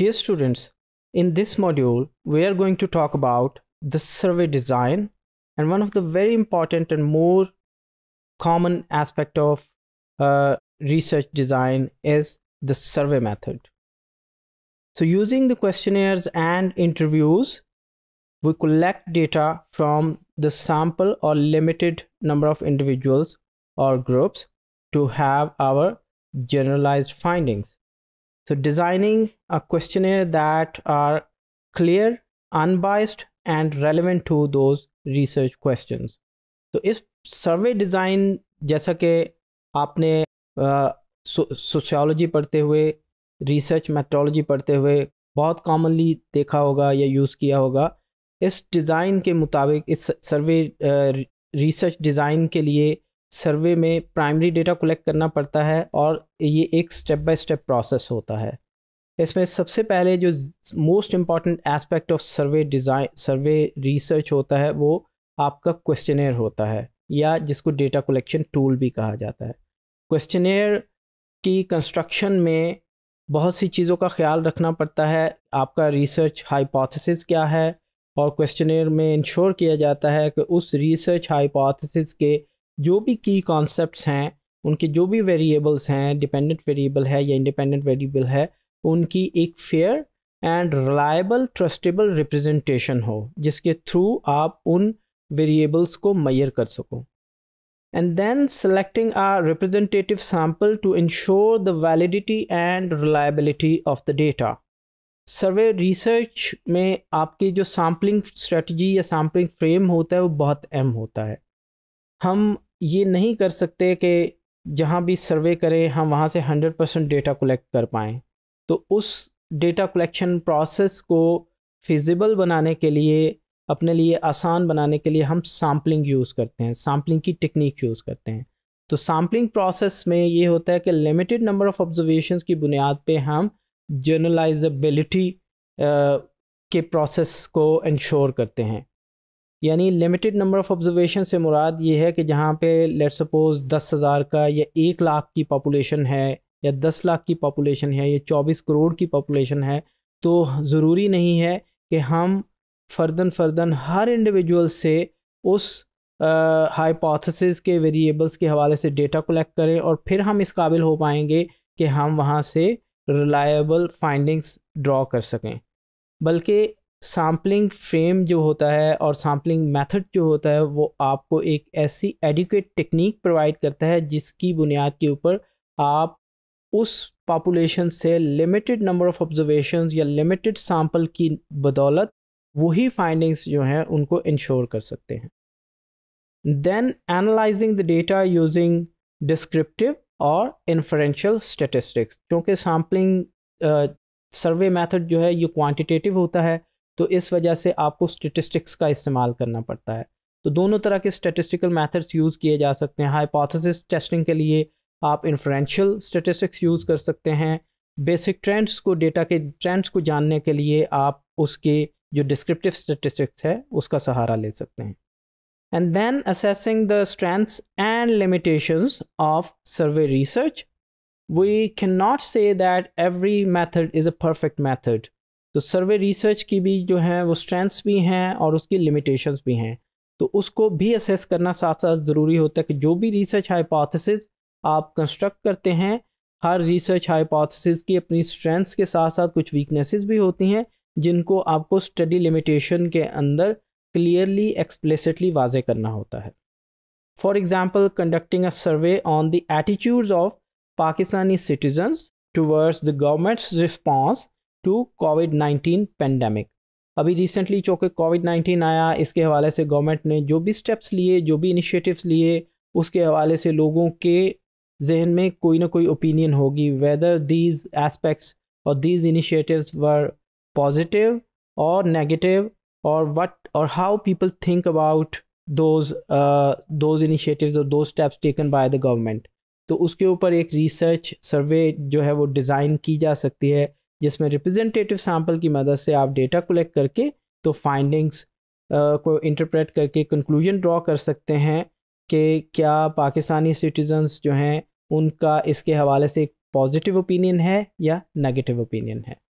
Dear students, in this module, we are going to talk about the survey design and one of the very important and more common aspect of uh, research design is the survey method. So using the questionnaires and interviews, we collect data from the sample or limited number of individuals or groups to have our generalized findings. So designing a questionnaire that are clear, unbiased, and relevant to those research questions. तो इस सर्वे design जैसा कि आपने sociology पढ़ते हुए research metrology पढ़ते हुए बहुत कॉमनली देखा होगा या यूज़ किया होगा इस डिज़ाइन के मुताबिक इस सर्वे रिसर्च डिज़ाइन के लिए सर्वे में प्राइमरी डेटा कलेक्ट करना पड़ता है और ये एक स्टेप बाय स्टेप प्रोसेस होता है इसमें सबसे पहले जो most important aspect of survey design survey research होता है वो आपका क्वेश्चनर होता है या जिसको डेटा कलेक्शन टूल भी कहा जाता है क्वेश्चनर की कंस्ट्रक्शन में बहुत सी चीज़ों का ख्याल रखना पड़ता है आपका रिसर्च हाइपोथेसिस क्या है और क्वेश्चनर में इंश्योर किया जाता है कि उस रिसर्च हाइपोथेसिस के जो भी की कॉन्सेप्ट हैं उनके जो भी वेरिएबल्स हैं डिपेंडेंट वेरिएबल है या इंडिपेंडेंट वेरिएबल है उनकी एक fair and reliable trustable representation हो जिसके थ्रू आप उन वेरिएबल्स को मैयर कर सको and then selecting a representative sample to ensure the validity and reliability of the data survey research में आपकी जो सैम्पलिंग स्ट्रेटजी या सैम्पलिंग फ्रेम होता है वो बहुत अहम होता है हम ये नहीं कर सकते कि जहाँ भी सर्वे करें हम वहाँ से 100 परसेंट डेटा कलेक्ट कर पाएँ तो उस डेटा कलेक्शन प्रोसेस को फिजिबल बनाने के लिए अपने लिए आसान बनाने के लिए हम सैम्पलिंग यूज़ करते हैं सैम्पलिंग की टेक्निक यूज़ करते हैं तो सैम्पलिंग प्रोसेस में ये होता है कि लिमिटेड नंबर ऑफ ऑब्जर्वेशन की बुनियाद पर हम जर्नलाइजबिलिटी के प्रोसेस को इंश्योर करते हैं यानी लिमिटेड नंबर ऑफ़ ऑब्जर्वेशन से मुराद ये है कि जहाँ पे लेट सपोज़ दस हज़ार का या एक लाख की पॉपुलेशन है या दस लाख की पॉपुलेशन है या चौबीस करोड़ की पॉपुलेशन है तो ज़रूरी नहीं है कि हम फर्दन फर्दन हर इंडिविजुअल से उस हाइपोथेसिस के वेरिएबल्स के हवाले से डेटा कलेक्ट करें और फिर हम इस काबिल हो पाएंगे कि हम वहाँ से रिलायबल फाइंडिंग्स ड्रॉ कर सकें बल्कि सैम्पलिंग फ्रेम जो होता है और सैम्पलिंग मेथड जो होता है वो आपको एक ऐसी एडिकेट टेक्निक प्रोवाइड करता है जिसकी बुनियाद के ऊपर आप उस पॉपुलेशन से लिमिटेड नंबर ऑफ ऑब्जर्वेशन या लिमिटेड सैम्पल की बदौलत वही फाइंडिंग्स जो हैं उनको इंश्योर कर सकते हैं then analysing the data using descriptive और इन्फ्रेंशल स्टेटिस्टिक्स क्योंकि सैम्पलिंग सर्वे मेथड जो है ये क्वांटिटेटिव होता है तो इस वजह से आपको स्टेटिस्टिक्स का इस्तेमाल करना पड़ता है तो दोनों तरह के स्टेटिस्टिकल मैथड्स यूज़ किए जा सकते हैं हाइपोथेसिस टेस्टिंग के लिए आप इन्फ्रेंशियल स्टेटिस्टिक्स यूज़ कर सकते हैं बेसिक ट्रेंड्स को डेटा के ट्रेंड्स को जानने के लिए आप उसके जो डिस्क्रिप्टिव स्टेटिस्टिक्स है उसका सहारा ले सकते हैं and then assessing the strengths and limitations of survey research we can not say that every method is a perfect method तो सर्वे रिसर्च की भी जो है वो स्ट्रेंथ्स भी हैं और उसकी लिमिटेशंस भी हैं तो उसको भी असेस करना साथ साथ ज़रूरी होता है कि जो भी रिसर्च हाइपोथेसिस आप कंस्ट्रक्ट करते हैं हर रिसर्च हाइपोथेसिस की अपनी स्ट्रेंथ्स के साथ साथ कुछ वीकनेसेस भी होती हैं जिनको आपको स्टडी लिमिटेशन के अंदर क्लियरली एक्सप्लिसिटली वाजे करना होता है for example conducting a survey on the attitude of Pakistani citizens towards the government's response to COVID nineteen pandemic अभी रिसेंटली चूँकि कोविड नाइन्टीन आया इसके हवाले से गवर्नमेंट ने जो भी स्टेप्स लिए जो भी इनिशिएटिव्स लिए उसके हवाले से लोगों के जहन में कोई ना कोई ओपिनियन होगी वेदर दीज एस्पेक्ट्स और दीज इनिशिएटिव्स वर पॉजिटिव और नेगेटिव और वट और how people think about those those initiatives और दो steps taken by the government तो उसके ऊपर एक रिसर्च सर्वे जो है वो डिज़ाइन की जा सकती है जिसमें रिप्रेजेंटेटिव सैम्पल की मदद से आप डेटा कलेक्ट करके तो फाइंडिंग्स को इंटरप्रेट करके कंक्लूजन ड्रॉ कर सकते हैं कि क्या पाकिस्तानी सिटीजन्स जो हैं उनका इसके हवाले से एक पॉजिटिव ओपिनियन है या नेगेटिव ओपिनियन है